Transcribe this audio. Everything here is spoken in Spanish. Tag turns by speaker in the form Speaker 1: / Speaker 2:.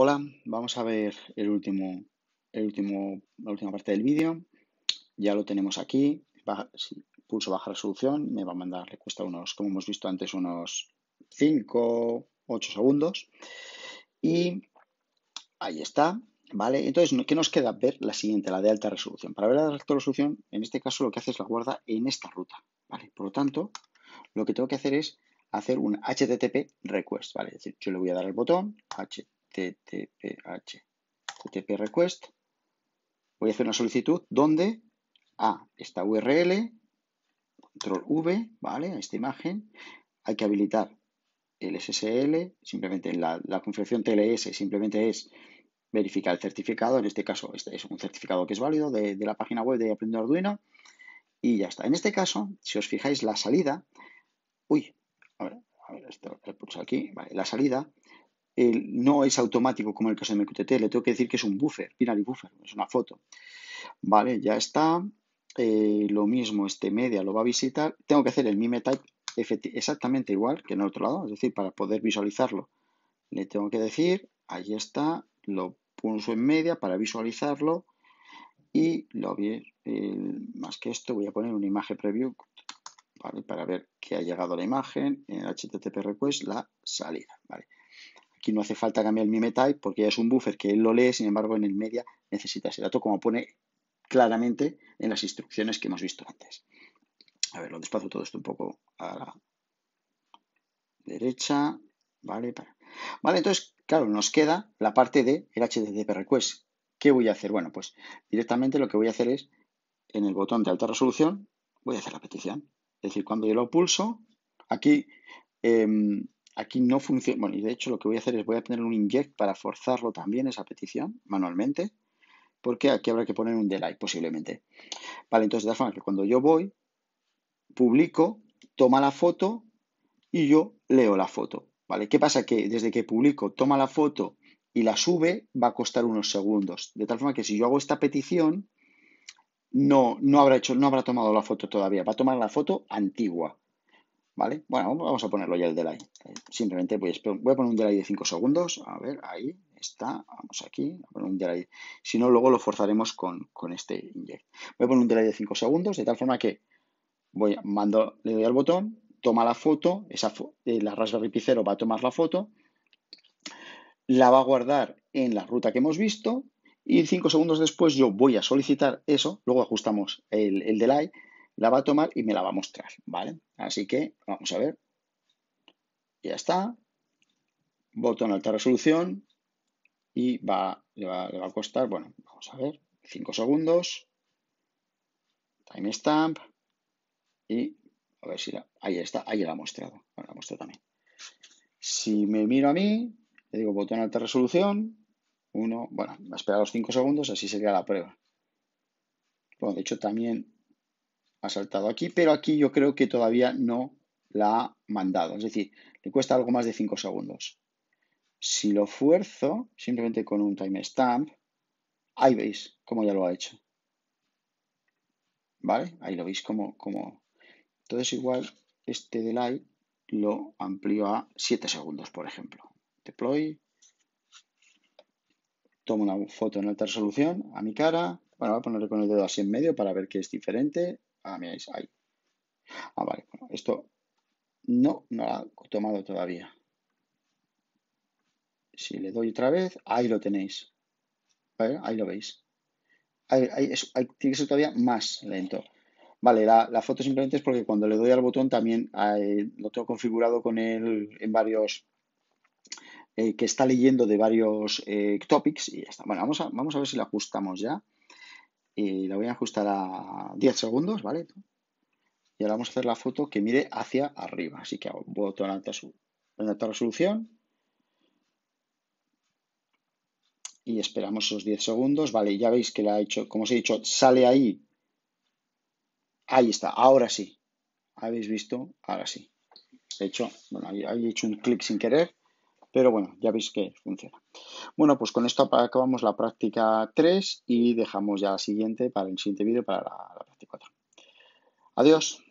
Speaker 1: Hola, vamos a ver el último, el último, la última parte del vídeo. Ya lo tenemos aquí. pulso baja resolución, me va a mandar, le cuesta unos, como hemos visto antes, unos 5, 8 segundos. Y ahí está. ¿Vale? Entonces, ¿qué nos queda? Ver la siguiente, la de alta resolución. Para ver la de alta resolución, en este caso lo que hace es la guarda en esta ruta. ¿Vale? Por lo tanto, lo que tengo que hacer es hacer un HTTP request. ¿Vale? Es decir, yo le voy a dar el botón, HTTP http request voy a hacer una solicitud donde a esta url control v vale a esta imagen hay que habilitar el SSL, simplemente la, la configuración TLS simplemente es verificar el certificado, en este caso este es un certificado que es válido de, la página web de Aprendo Arduino y ya está. En este caso, si os fijáis, la salida, uy, a ver, a ver, esto, aquí, vale, la salida no es automático como el caso de MQTT, le tengo que decir que es un buffer, binary buffer, es una foto. Vale, ya está. Eh, lo mismo, este media lo va a visitar. Tengo que hacer el mime type exactamente igual que en el otro lado, es decir, para poder visualizarlo. Le tengo que decir, ahí está, lo puso en media para visualizarlo y lo vi, más que esto voy a poner una imagen preview para ver que ha llegado la imagen en el HTTP request, la salida. ¿vale? no hace falta cambiar el meta porque ya es un buffer que él lo lee, sin embargo, en el media necesita ese dato, como pone claramente en las instrucciones que hemos visto antes. A ver, lo desplazo todo esto un poco a la derecha. Vale, vale entonces, claro, nos queda la parte del de HTTP request. ¿Qué voy a hacer? Bueno, pues directamente lo que voy a hacer es, en el botón de alta resolución, voy a hacer la petición. Es decir, cuando yo lo pulso, aquí em, Aquí no funciona, bueno, y de hecho lo que voy a hacer es voy a poner un inject para forzarlo también esa petición manualmente, porque aquí habrá que poner un delay posiblemente. Vale, entonces de tal forma que cuando yo voy, publico, toma la foto y yo leo la foto. ¿Vale? ¿Qué pasa? Que desde que publico, toma la foto y la sube, va a costar unos segundos. De tal forma que si yo hago esta petición, no, no habrá hecho, no habrá tomado la foto todavía, va a tomar la foto antigua. ¿Vale? Bueno, vamos a ponerlo ya el delay. Eh, simplemente voy a, poner un delay de 5 segundos. A ver, ahí está. Vamos aquí. a poner un delay. Si no, luego lo forzaremos con, este inject. Voy a poner un delay de 5 segundos, de tal forma que voy, mando, le doy al botón, toma la foto, esa eh, la Raspberry Pi 0 va a tomar la foto, la va a guardar en la ruta que hemos visto y 5 segundos después yo voy a solicitar eso, luego ajustamos el, el delay, la va a tomar y me la va a mostrar, ¿vale? Así que vamos a ver. Ya está. Botón alta resolución y va, le, va, a costar, bueno, vamos a ver, 5 segundos. Timestamp y a ver si la, ahí está, ahí la ha mostrado. Bueno, la mostrado también. Si me miro a mí, le digo botón alta resolución, uno, bueno, me ha esperado los 5 segundos, así sería la prueba. Bueno, de hecho también ha saltado aquí, pero aquí yo creo que todavía no la ha mandado. Es decir, le cuesta algo más de 5 segundos. Si lo fuerzo, simplemente con un timestamp, ahí veis cómo ya lo ha hecho. ¿Vale? Ahí lo veis como... como... Entonces igual este delay lo amplío a 7 segundos, por ejemplo. Deploy. Tomo una foto en alta resolución a mi cara. Bueno, voy a ponerle con el dedo así en medio para ver que es diferente. Ah, miráis, ahí. Ah, vale, esto no, lo ha tomado todavía. Si le doy otra vez, ahí lo tenéis. Ahí lo veis. Ahí, tiene que ser todavía más lento. Vale, la, foto simplemente es porque cuando le doy al botón también lo tengo configurado con él en varios eh, que está leyendo de varios eh, topics y ya está. Bueno, vamos a, vamos a ver si lo ajustamos ya y la voy a ajustar a 10 segundos, ¿vale? Y ahora vamos a hacer la foto que mire hacia arriba. Así que hago botón su en alta resolución y esperamos esos 10 segundos. Vale, ya veis que la ha hecho, como os he dicho, sale ahí. Ahí está, ahora sí. Habéis visto, ahora sí. He hecho, bueno, he hecho un clic sin querer, pero bueno, ya veis que funciona. Bueno, pues con esto acabamos la práctica 3 y dejamos ya la siguiente para el siguiente vídeo para la, práctica 4. Adiós.